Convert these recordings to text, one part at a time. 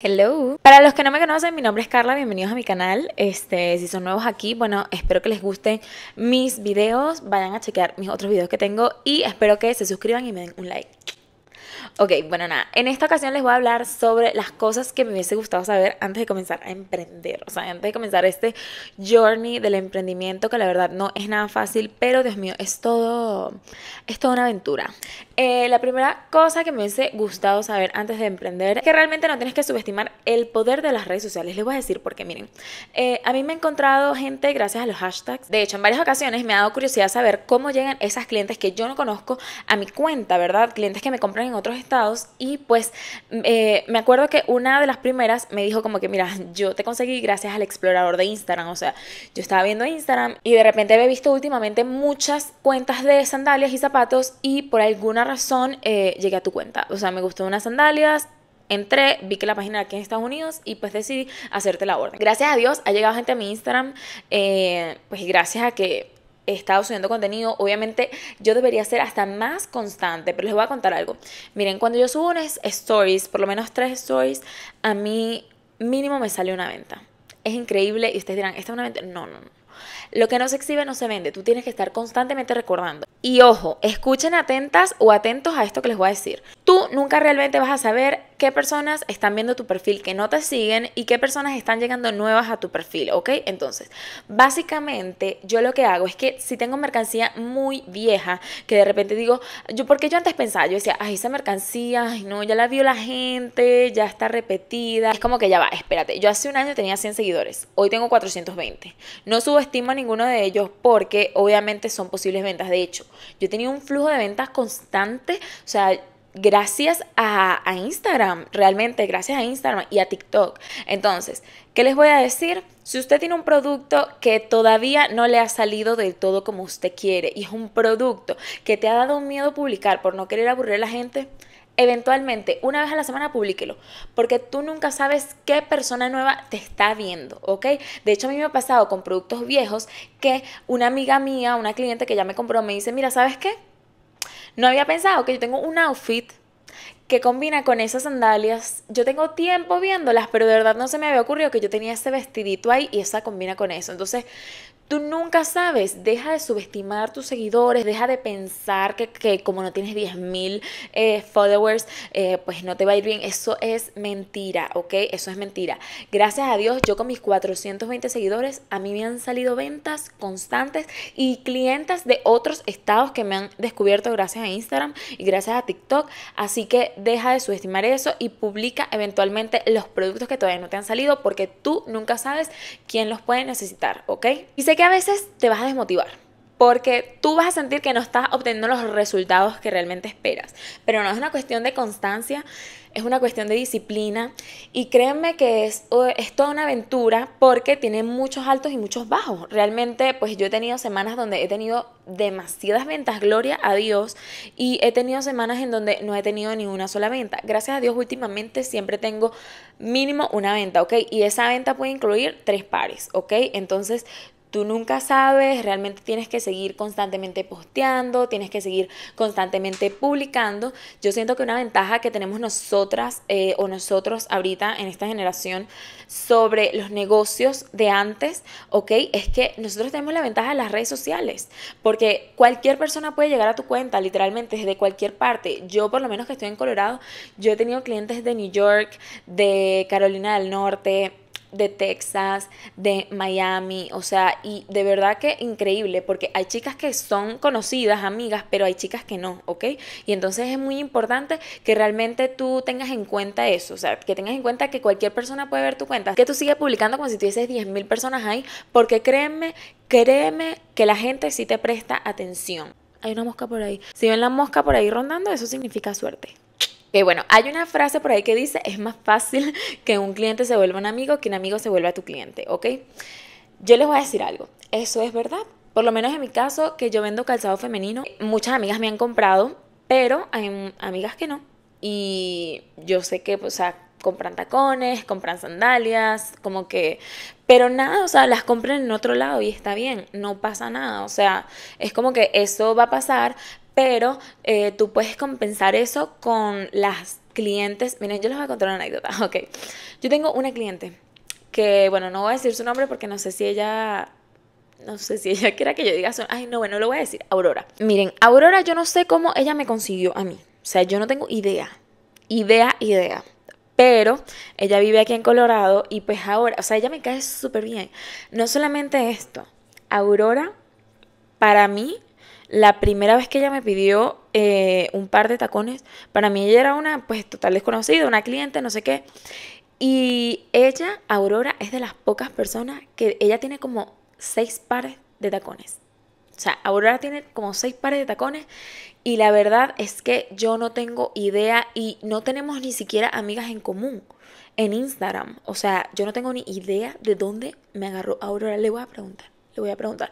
Hello. Para los que no me conocen, mi nombre es Carla, bienvenidos a mi canal. Este, si son nuevos aquí, bueno, espero que les gusten mis videos, vayan a chequear mis otros videos que tengo y espero que se suscriban y me den un like. Ok, bueno, nada. En esta ocasión les voy a hablar sobre las cosas que me hubiese gustado saber antes de comenzar a emprender. O sea, antes de comenzar este journey del emprendimiento, que la verdad no es nada fácil, pero Dios mío, es todo. Es toda una aventura. Eh, la primera cosa que me hubiese gustado saber antes de emprender es que realmente no tienes que subestimar el poder de las redes sociales. Les voy a decir porque, miren, eh, a mí me he encontrado gente gracias a los hashtags. De hecho, en varias ocasiones me ha dado curiosidad saber cómo llegan esas clientes que yo no conozco a mi cuenta, ¿verdad? Clientes que me compran en otros y pues eh, me acuerdo que una de las primeras me dijo como que, mira, yo te conseguí gracias al explorador de Instagram, o sea, yo estaba viendo Instagram y de repente había visto últimamente muchas cuentas de sandalias y zapatos y por alguna razón eh, llegué a tu cuenta, o sea, me gustó unas sandalias, entré, vi que la página era aquí en Estados Unidos y pues decidí hacerte la orden. Gracias a Dios ha llegado gente a mi Instagram, eh, pues gracias a que estado subiendo contenido. Obviamente yo debería ser hasta más constante, pero les voy a contar algo. Miren, cuando yo subo unas stories, por lo menos tres stories, a mí mínimo me sale una venta. Es increíble y ustedes dirán, ¿esta es una venta? No, no, no. Lo que no se exhibe no se vende, tú tienes que estar constantemente recordando. Y ojo, escuchen atentas o atentos a esto que les voy a decir. Tú nunca realmente vas a saber qué personas están viendo tu perfil que no te siguen y qué personas están llegando nuevas a tu perfil, ¿ok? Entonces, básicamente yo lo que hago es que si tengo mercancía muy vieja, que de repente digo, yo porque yo antes pensaba, yo decía, ay, esa mercancía, no, ya la vio la gente, ya está repetida. Es como que ya va, espérate, yo hace un año tenía 100 seguidores, hoy tengo 420. No subestimo a ninguno de ellos porque obviamente son posibles ventas. De hecho, yo tenía un flujo de ventas constante, o sea, gracias a, Instagram, realmente gracias a Instagram y a TikTok. Entonces, ¿qué les voy a decir? Si usted tiene un producto que todavía no le ha salido del todo como usted quiere y es un producto que te ha dado miedo publicar por no querer aburrir a la gente, eventualmente, una vez a la semana, publíquelo, porque tú nunca sabes qué persona nueva te está viendo, ¿ok? De hecho, a mí me ha pasado con productos viejos que una amiga mía, una cliente que ya me compró, me dice, mira, ¿sabes qué? No había pensado que yo tengo un outfit que combina con esas sandalias. Yo tengo tiempo viéndolas, pero de verdad no se me había ocurrido que yo tenía ese vestidito ahí y esa combina con eso. Entonces, Tú nunca sabes, deja de subestimar tus seguidores, deja de pensar que, como no tienes 10.000 eh, followers, eh, pues no te va a ir bien. Eso es mentira, ¿ok? Eso es mentira. Gracias a Dios, yo con mis 420 seguidores, a mí me han salido ventas constantes y clientes de otros estados que me han descubierto gracias a Instagram y gracias a TikTok. Así que deja de subestimar eso y publica eventualmente los productos que todavía no te han salido porque tú nunca sabes quién los puede necesitar, ¿ok? Y sé que a veces te vas a desmotivar porque tú vas a sentir que no estás obteniendo los resultados que realmente esperas. Pero no es una cuestión de constancia, es una cuestión de disciplina y créanme que es, es toda una aventura porque tiene muchos altos y muchos bajos. Realmente, pues yo he tenido semanas donde he tenido demasiadas ventas, gloria a Dios, y he tenido semanas en donde no he tenido ni una sola venta. Gracias a Dios últimamente siempre tengo mínimo una venta, ¿ok? Y esa venta puede incluir tres pares, ¿ok? Entonces Tú nunca sabes, realmente tienes que seguir constantemente posteando, tienes que seguir constantemente publicando. Yo siento que una ventaja que tenemos nosotras eh, o nosotros ahorita en esta generación sobre los negocios de antes, ¿ok? Es que nosotros tenemos la ventaja de las redes sociales, porque cualquier persona puede llegar a tu cuenta, literalmente, desde cualquier parte. Yo, por lo menos que estoy en Colorado, yo he tenido clientes de New York, de Carolina del Norte, de Texas, de Miami, o sea, y de verdad que increíble, porque hay chicas que son conocidas, amigas, pero hay chicas que no, ¿ok? Y entonces es muy importante que realmente tú tengas en cuenta eso, o sea, que tengas en cuenta que cualquier persona puede ver tu cuenta, que tú sigas publicando como si tuvieses 10.000 personas ahí, porque créeme, créeme que la gente sí te presta atención. Hay una mosca por ahí. Si ven la mosca por ahí rondando, eso significa suerte. Que bueno, hay una frase por ahí que dice, es más fácil que un cliente se vuelva un amigo que un amigo se vuelva tu cliente, ¿ok? Yo les voy a decir algo, eso es verdad. Por lo menos en mi caso, que yo vendo calzado femenino, muchas amigas me han comprado, pero hay amigas que no. Y yo sé que, pues, o sea, compran tacones, compran sandalias, como que, pero nada, o sea, las compran en otro lado y está bien, no pasa nada, o sea, es como que eso va a pasar, pero eh, tú puedes compensar eso con las clientes. Miren, yo les voy a contar una anécdota, ok. Yo tengo una cliente que, bueno, no voy a decir su nombre porque no sé si ella no sé si ella quiera que yo diga, nombre. ay, no, bueno, lo voy a decir, Aurora. Miren, Aurora yo no sé cómo ella me consiguió a mí. O sea, yo no tengo idea, idea, idea. Pero ella vive aquí en Colorado y pues ahora, o sea, ella me cae súper bien. No solamente esto, Aurora para mí la primera vez que ella me pidió eh, un par de tacones, para mí ella era una, pues, total desconocida, una cliente, no sé qué. Y ella, Aurora, es de las pocas personas que ella tiene como seis pares de tacones. O sea, Aurora tiene como seis pares de tacones y la verdad es que yo no tengo idea y no tenemos ni siquiera amigas en común en Instagram. O sea, yo no tengo ni idea de dónde me agarró Aurora. Le voy a preguntar, le voy a preguntar.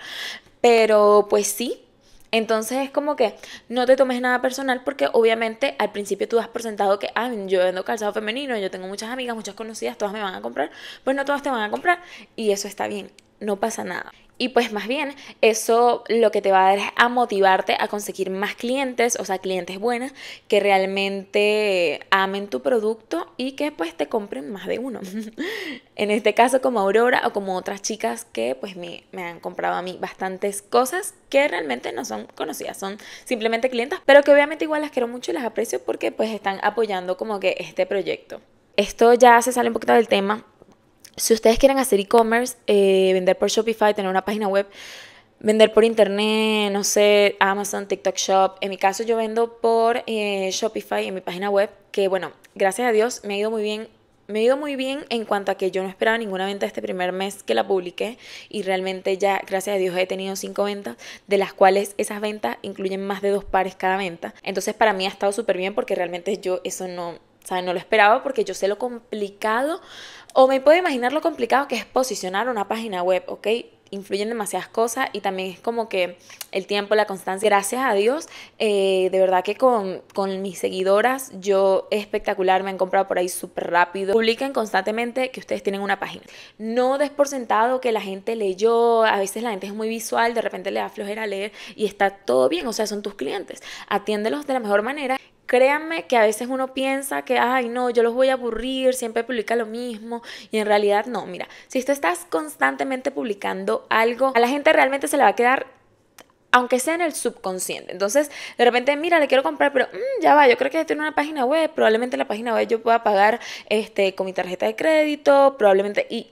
Pero pues sí, entonces es como que no te tomes nada personal porque obviamente al principio tú has presentado que, ah, yo vendo calzado femenino, yo tengo muchas amigas, muchas conocidas, todas me van a comprar, pues no todas te van a comprar y eso está bien, no pasa nada. Y pues más bien, eso lo que te va a dar es a motivarte a conseguir más clientes, o sea, clientes buenas que realmente amen tu producto y que pues te compren más de uno. en este caso como Aurora o como otras chicas que pues me, han comprado a mí bastantes cosas que realmente no son conocidas, son simplemente clientes, pero que obviamente igual las quiero mucho y las aprecio porque pues están apoyando como que este proyecto. Esto ya se sale un poquito del tema, si ustedes quieren hacer e-commerce, eh, vender por Shopify, tener una página web, vender por internet, no sé, Amazon, TikTok Shop. En mi caso yo vendo por eh, Shopify en mi página web, que bueno, gracias a Dios me ha ido muy bien. Me ha ido muy bien en cuanto a que yo no esperaba ninguna venta este primer mes que la publiqué y realmente ya, gracias a Dios, he tenido cinco ventas, de las cuales esas ventas incluyen más de dos pares cada venta. Entonces para mí ha estado súper bien porque realmente yo eso no, o sea, no lo esperaba porque yo sé lo complicado, o me puedo imaginar lo complicado que es posicionar una página web, ¿ok? Influyen demasiadas cosas y también es como que el tiempo, la constancia. Gracias a Dios, eh, de verdad que con, mis seguidoras yo espectacular, me han comprado por ahí súper rápido. Publican constantemente que ustedes tienen una página. No des por sentado que la gente leyó, a veces la gente es muy visual, de repente le da flojera leer y está todo bien, o sea, son tus clientes. Atiéndelos de la mejor manera Créanme que a veces uno piensa que, ay, no, yo los voy a aburrir, siempre publica lo mismo, y en realidad no, mira, si tú estás constantemente publicando algo, a la gente realmente se le va a quedar aunque sea en el subconsciente. Entonces, de repente, mira, le quiero comprar, pero mm, ya va, yo creo que tiene una página web, probablemente la página web yo pueda pagar este, con mi tarjeta de crédito, probablemente, y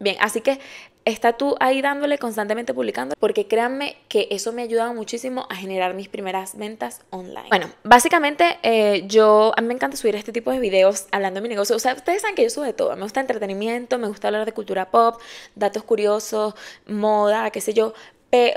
Bien, así que está tú ahí dándole constantemente publicando, porque créanme que eso me ha muchísimo a generar mis primeras ventas online. Bueno, básicamente eh, yo, a mí me encanta subir este tipo de videos hablando de mi negocio. O sea, ustedes saben que yo subo de todo. Me gusta entretenimiento, me gusta hablar de cultura pop, datos curiosos, moda, qué sé yo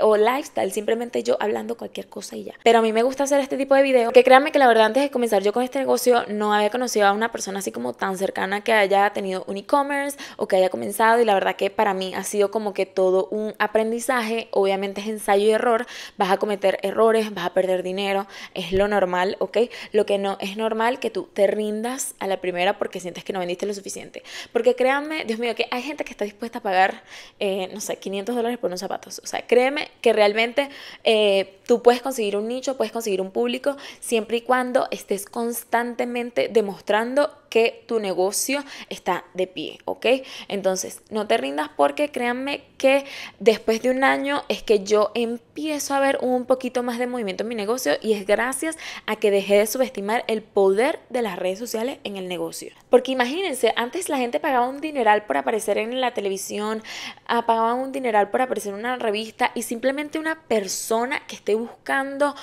o lifestyle, simplemente yo hablando cualquier cosa y ya. Pero a mí me gusta hacer este tipo de videos, que créanme que la verdad antes de comenzar yo con este negocio no había conocido a una persona así como tan cercana que haya tenido un e-commerce o que haya comenzado y la verdad que para mí ha sido como que todo un aprendizaje, obviamente es ensayo y error, vas a cometer errores, vas a perder dinero, es lo normal, ¿ok? Lo que no es normal que tú te rindas a la primera porque sientes que no vendiste lo suficiente. Porque créanme, Dios mío, que hay gente que está dispuesta a pagar, eh, no sé, 500 dólares por unos zapatos. O sea, créanme que realmente eh, tú puedes conseguir un nicho, puedes conseguir un público, siempre y cuando estés constantemente demostrando que tu negocio está de pie, ¿ok? Entonces, no te rindas porque créanme que después de un año es que yo empiezo a ver un poquito más de movimiento en mi negocio y es gracias a que dejé de subestimar el poder de las redes sociales en el negocio. Porque imagínense, antes la gente pagaba un dineral por aparecer en la televisión, ah, pagaba un dineral por aparecer en una revista y simplemente una persona que esté buscando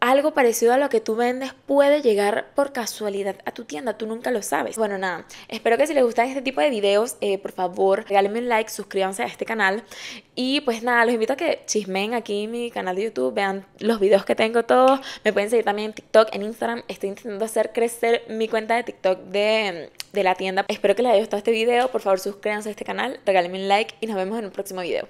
algo parecido a lo que tú vendes puede llegar por casualidad a tu tienda, tú nunca lo sabes. Bueno, nada, espero que si les gustan este tipo de videos, eh, por favor, regálenme un like, suscríbanse a este canal y pues nada, los invito a que chismen aquí en mi canal de YouTube, vean los videos que tengo todos, me pueden seguir también en TikTok, en Instagram, estoy intentando hacer crecer mi cuenta de TikTok de, de la tienda. Espero que les haya gustado este video, por favor suscríbanse a este canal, regálenme un like y nos vemos en un próximo video.